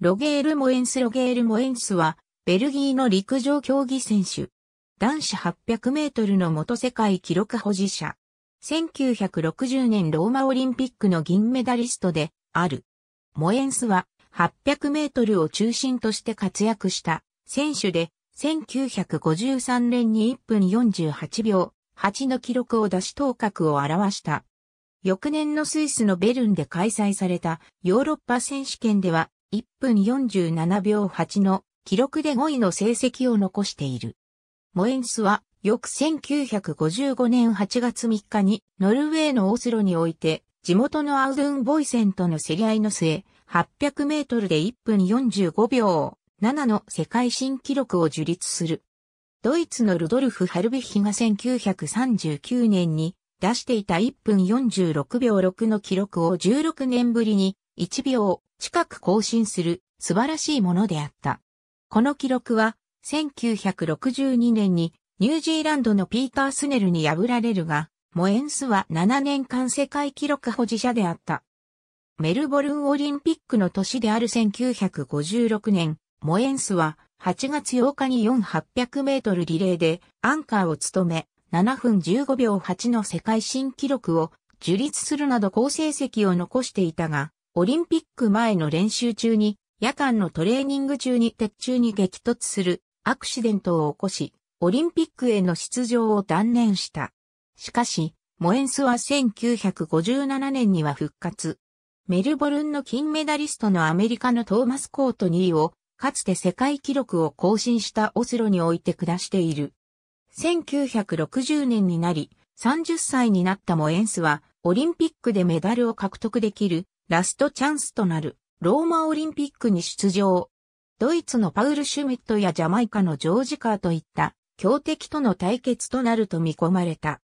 ロゲール・モエンス・ロゲール・モエンスは、ベルギーの陸上競技選手。男子800メートルの元世界記録保持者。1960年ローマオリンピックの銀メダリストで、ある。モエンスは、800メートルを中心として活躍した選手で、1953年に1分48秒8の記録を出し頭角を表した。翌年のスイスのベルンで開催されたヨーロッパ選手権では1分47秒8の記録で5位の成績を残している。モエンスは翌1955年8月3日にノルウェーのオスロにおいて地元のアウドゥン・ボイセンとの競り合いの末800メートルで1分45秒7の世界新記録を樹立する。ドイツのルドルフ・ハルビヒが1939年に出していた1分46秒6の記録を16年ぶりに1秒近く更新する素晴らしいものであった。この記録は1962年にニュージーランドのピーター・スネルに破られるが、モエンスは7年間世界記録保持者であった。メルボルンオリンピックの年である1956年、モエンスは8月8日に4800メートルリレーでアンカーを務め、7分15秒8の世界新記録を樹立するなど好成績を残していたが、オリンピック前の練習中に、夜間のトレーニング中に鉄柱に激突するアクシデントを起こし、オリンピックへの出場を断念した。しかし、モエンスは1957年には復活。メルボルンの金メダリストのアメリカのトーマス・コートニーを、かつて世界記録を更新したオスロにおいて下している。1960年になり、30歳になったモエンスは、オリンピックでメダルを獲得できる、ラストチャンスとなる、ローマオリンピックに出場。ドイツのパウル・シュミットやジャマイカのジョージ・カーといった、強敵との対決となると見込まれた。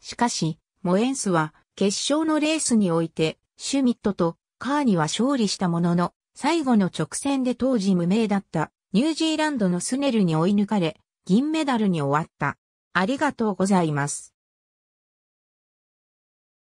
しかし、モエンスは、決勝のレースにおいて、シュミットとカーには勝利したものの、最後の直線で当時無名だったニュージーランドのスネルに追い抜かれ、銀メダルに終わった。ありがとうございます。